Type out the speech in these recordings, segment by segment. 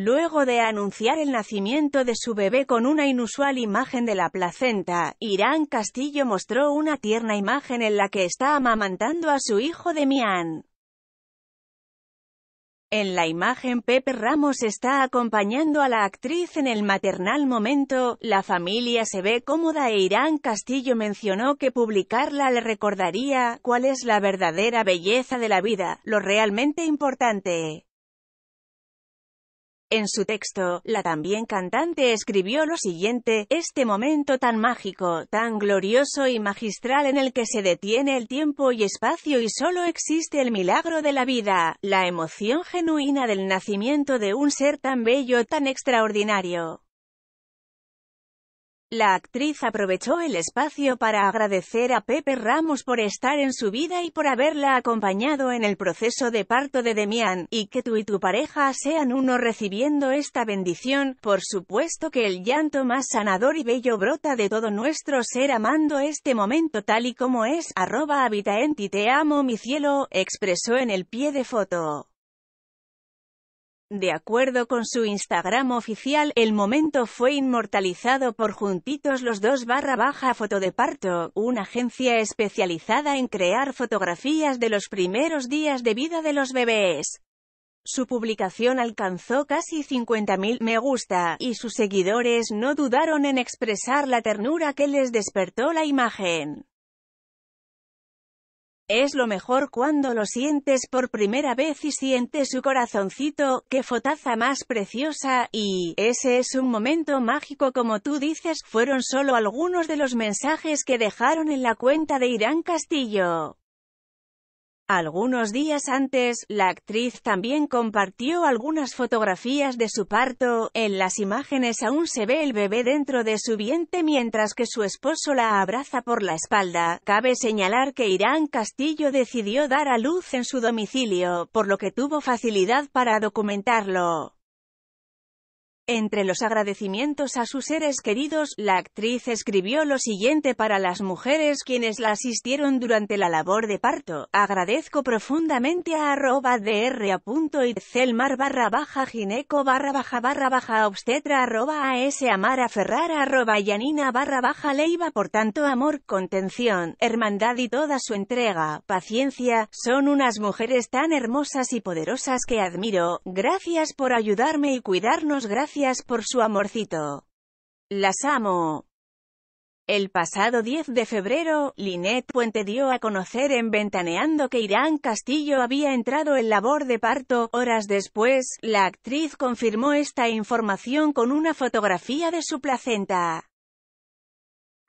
Luego de anunciar el nacimiento de su bebé con una inusual imagen de la placenta, Irán Castillo mostró una tierna imagen en la que está amamantando a su hijo Demián. En la imagen Pepe Ramos está acompañando a la actriz en el maternal momento, la familia se ve cómoda e Irán Castillo mencionó que publicarla le recordaría cuál es la verdadera belleza de la vida, lo realmente importante. En su texto, la también cantante escribió lo siguiente, este momento tan mágico, tan glorioso y magistral en el que se detiene el tiempo y espacio y solo existe el milagro de la vida, la emoción genuina del nacimiento de un ser tan bello, tan extraordinario. La actriz aprovechó el espacio para agradecer a Pepe Ramos por estar en su vida y por haberla acompañado en el proceso de parto de Demián, y que tú y tu pareja sean uno recibiendo esta bendición, por supuesto que el llanto más sanador y bello brota de todo nuestro ser amando este momento tal y como es, arroba habita en ti te amo mi cielo, expresó en el pie de foto. De acuerdo con su Instagram oficial, el momento fue inmortalizado por Juntitos los dos barra baja Fotodeparto, una agencia especializada en crear fotografías de los primeros días de vida de los bebés. Su publicación alcanzó casi 50.000 me gusta, y sus seguidores no dudaron en expresar la ternura que les despertó la imagen. Es lo mejor cuando lo sientes por primera vez y sientes su corazoncito, qué fotaza más preciosa, y, ese es un momento mágico como tú dices, fueron solo algunos de los mensajes que dejaron en la cuenta de Irán Castillo. Algunos días antes, la actriz también compartió algunas fotografías de su parto, en las imágenes aún se ve el bebé dentro de su vientre mientras que su esposo la abraza por la espalda. Cabe señalar que Irán Castillo decidió dar a luz en su domicilio, por lo que tuvo facilidad para documentarlo. Entre los agradecimientos a sus seres queridos, la actriz escribió lo siguiente para las mujeres quienes la asistieron durante la labor de parto. Agradezco profundamente a arroba celmar e barra baja gineco barra baja barra baja obstetra arroba as amara ferrar arroba yanina barra baja leiva por tanto amor, contención, hermandad y toda su entrega, paciencia, son unas mujeres tan hermosas y poderosas que admiro, gracias por ayudarme y cuidarnos gracias por su amorcito. Las amo. El pasado 10 de febrero, Lynette Puente dio a conocer en Ventaneando que Irán Castillo había entrado en labor de parto. Horas después, la actriz confirmó esta información con una fotografía de su placenta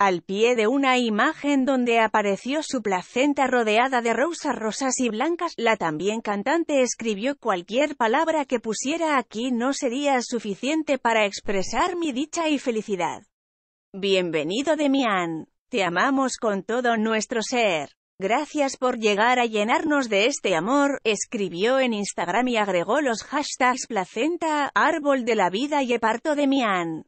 al pie de una imagen donde apareció su placenta rodeada de rosas rosas y blancas, la también cantante escribió cualquier palabra que pusiera aquí no sería suficiente para expresar mi dicha y felicidad. Bienvenido Demian, te amamos con todo nuestro ser. Gracias por llegar a llenarnos de este amor, escribió en Instagram y agregó los hashtags placenta, árbol de la vida y «Eparto Demian.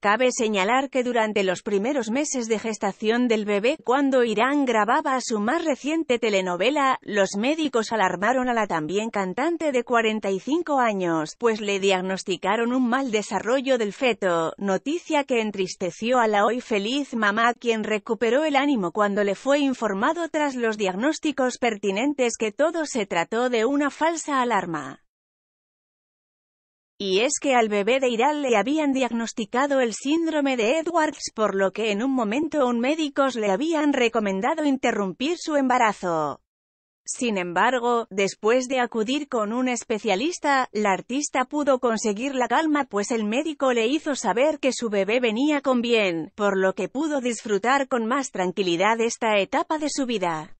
Cabe señalar que durante los primeros meses de gestación del bebé, cuando Irán grababa su más reciente telenovela, los médicos alarmaron a la también cantante de 45 años, pues le diagnosticaron un mal desarrollo del feto, noticia que entristeció a la hoy feliz mamá, quien recuperó el ánimo cuando le fue informado tras los diagnósticos pertinentes que todo se trató de una falsa alarma. Y es que al bebé de Iral le habían diagnosticado el síndrome de Edwards, por lo que en un momento un médicos le habían recomendado interrumpir su embarazo. Sin embargo, después de acudir con un especialista, la artista pudo conseguir la calma pues el médico le hizo saber que su bebé venía con bien, por lo que pudo disfrutar con más tranquilidad esta etapa de su vida.